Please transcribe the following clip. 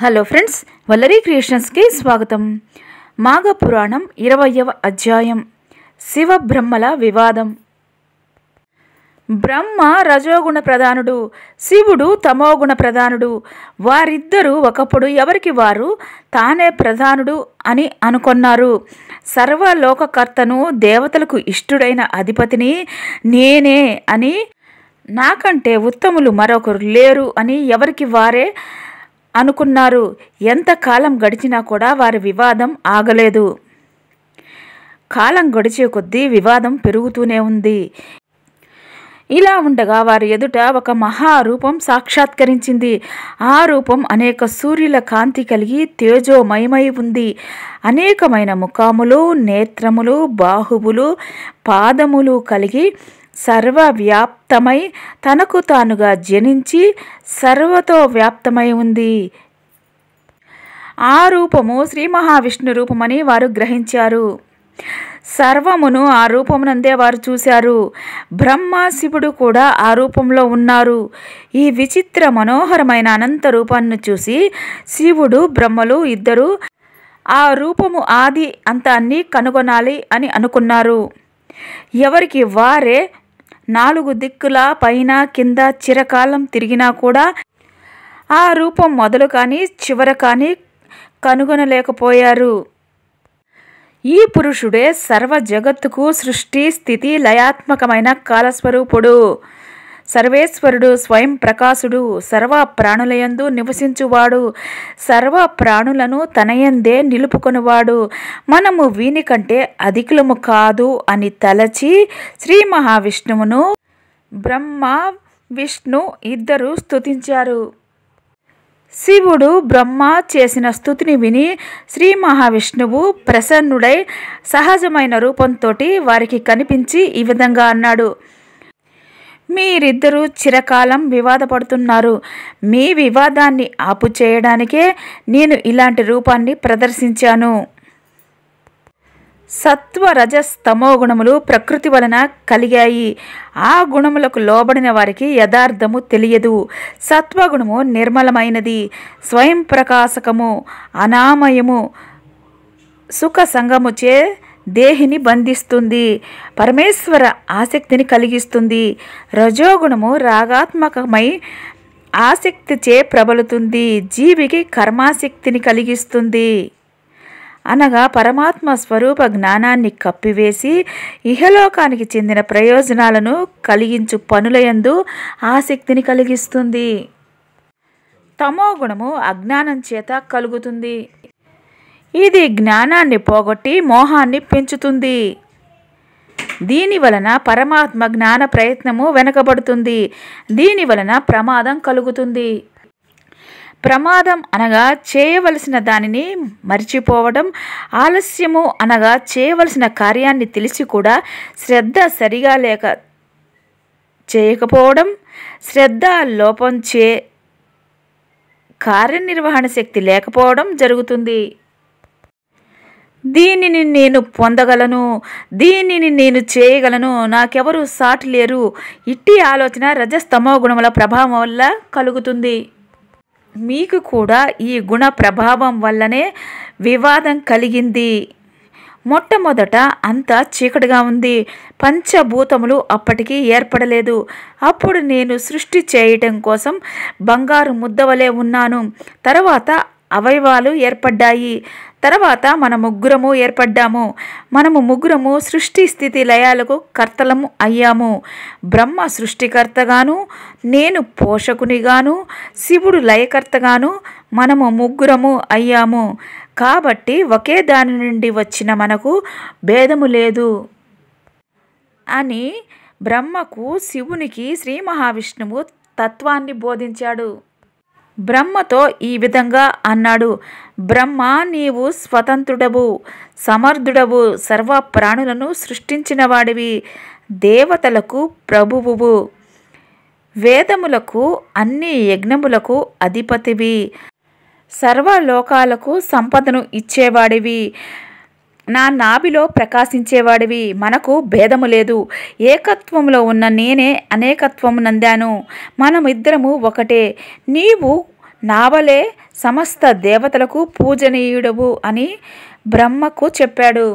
hello friends Vallari క్రియేషన్స్కి స్వాగతం మాఘ పురాణం ఇరవయవ అధ్యాయం శివ బ్రహ్మల వివాదం బ్రహ్మ రజోగుణ ప్రధానుడు శివుడు తమోగుణ ప్రధానుడు వారిద్దరూ ఒకప్పుడు ఎవరికి వారు తానే ప్రధానుడు అని అనుకొన్నారు సర్వలోకకర్తను దేవతలకు ఇష్టుడైన అధిపతిని నేనే అని నాకంటే ఉత్తములు మరొకరు లేరు అని ఎవరికి వారే అనుకున్నారు ఎంతకాలం గడిచినా కూడా వారి వివాదం ఆగలేదు కాలం గడిచే కొద్దీ వివాదం పెరుగుతూనే ఉంది ఇలా ఉండగా వారి ఎదుట ఒక మహారూపం సాక్షాత్కరించింది ఆ రూపం అనేక సూర్యుల కాంతి కలిగి తేజోమయమై ఉంది అనేకమైన ముఖాములు నేత్రములు బాహుబులు పాదములు కలిగి సర్వవ్యాప్తమై తనకు తానుగా జనించి సర్వతో వ్యాప్తమై ఉంది ఆ రూపము శ్రీ మహావిష్ణు రూపమని వారు గ్రహించారు సర్వమును ఆ రూపమునందే వారు చూశారు బ్రహ్మ శివుడు కూడా ఆ రూపంలో ఉన్నారు ఈ విచిత్ర మనోహరమైన అనంత రూపాన్ని చూసి శివుడు బ్రహ్మలు ఇద్దరు ఆ రూపము ఆది అంతాన్ని అన్నీ కనుగొనాలి అని అనుకున్నారు ఎవరికి వారే నాలుగు దిక్కులా పైన కింద చిరకాలం తిరిగినా కూడా ఆ రూపం మొదలు కానీ చివర కానీ కనుగొనలేకపోయారు ఈ పురుషుడే సర్వ జగత్తుకు సృష్టి స్థితి లయాత్మకమైన కాలస్వరూపుడు సర్వేశ్వరుడు స్వయం ప్రకాశుడు సర్వ ప్రాణులయందు నివసించువాడు సర్వ ప్రాణులను తనయందే నిలుపుకొనివాడు మనము వీని కంటే అధికులము కాదు అని తలచి శ్రీ మహావిష్ణువును బ్రహ్మ విష్ణు ఇద్దరు స్తుతించారు శివుడు బ్రహ్మ చేసిన స్థుతిని విని శ్రీ మహావిష్ణువు ప్రసన్నుడై సహజమైన రూపంతో వారికి కనిపించి ఈ విధంగా అన్నాడు మీరిద్దరూ చిరకాలం వివాదపడుతున్నారు మీ వివాదాన్ని ఆపు చేయడానికే నేను ఇలాంటి రూపాన్ని ప్రదర్శించాను సత్వ రజస్తమో గుణములు ప్రకృతి వలన కలిగాయి ఆ గుణములకు లోబడిన వారికి యథార్థము తెలియదు సత్వగుణము నిర్మలమైనది స్వయం ప్రకాశకము అనామయము సుఖ సంగముచే దేహిని బంధిస్తుంది పరమేశ్వర ఆసక్తిని కలిగిస్తుంది రజోగుణము రాగాత్మకమై ఆసక్తిచే ప్రబలుతుంది జీవికి కర్మాసక్తిని కలిగిస్తుంది అనగా పరమాత్మ స్వరూప జ్ఞానాన్ని కప్పివేసి ఇహలోకానికి చెందిన ప్రయోజనాలను కలిగించు పనులయందు ఆసక్తిని కలిగిస్తుంది తమో గుణము అజ్ఞానం చేత కలుగుతుంది ఇది జ్ఞానాన్ని పోగొట్టి మోహాన్ని పెంచుతుంది దీని వలన పరమాత్మ జ్ఞాన ప్రయత్నము వెనుకబడుతుంది దీని వలన ప్రమాదం కలుగుతుంది ప్రమాదం అనగా చేయవలసిన దానిని మర్చిపోవడం ఆలస్యము అనగా చేయవలసిన కార్యాన్ని తెలిసి కూడా శ్రద్ధ సరిగా లేక చేయకపోవడం శ్రద్ధ లోపం చే కార్యనిర్వహణ శక్తి లేకపోవడం జరుగుతుంది దీనిని నేను పొందగలను దీనిని నేను చేయగలను నాకెవరు సాటి లేరు ఇట్టి ఆలోచన రజస్తమో గుణముల ప్రభావం వల్ల కలుగుతుంది మీకు కూడా ఈ గుణ ప్రభావం వల్లనే వివాదం కలిగింది మొట్టమొదట అంతా చీకటిగా ఉంది పంచభూతములు అప్పటికీ ఏర్పడలేదు అప్పుడు నేను సృష్టి చేయటం కోసం బంగారు ముద్దవలే ఉన్నాను తర్వాత అవయవాలు ఏర్పడ్డాయి తర్వాత మన ముగ్గురము ఏర్పడ్డాము మనము ముగ్గురము సృష్టి స్థితి లయాలకు కర్తలము అయ్యాము బ్రహ్మ సృష్టికర్తగాను నేను పోషకునిగాను శివుడు లయకర్తగాను మనము ముగ్గురము అయ్యాము కాబట్టి ఒకే దాని నుండి వచ్చిన మనకు భేదము లేదు అని బ్రహ్మకు శివునికి శ్రీ మహావిష్ణువు తత్వాన్ని బోధించాడు బ్రహ్మతో ఈ విధంగా అన్నాడు బ్రహ్మ నీవు స్వతంత్రుడవు సమర్థుడవు సర్వ ప్రాణులను సృష్టించినవాడివి దేవతలకు ప్రభువువు వేదములకు అన్ని యజ్ఞములకు అధిపతివి సర్వలోకాలకు సంపదను ఇచ్చేవాడివి నా నాభిలో ప్రకాశించేవాడివి మనకు భేదము లేదు ఏకత్వంలో ఉన్న నేనే అనేకత్వం నందాను మనమిద్దరము ఒకటే నీవు నావలే సమస్త దేవతలకు పూజనీయుడవు అని బ్రహ్మకు చెప్పాడు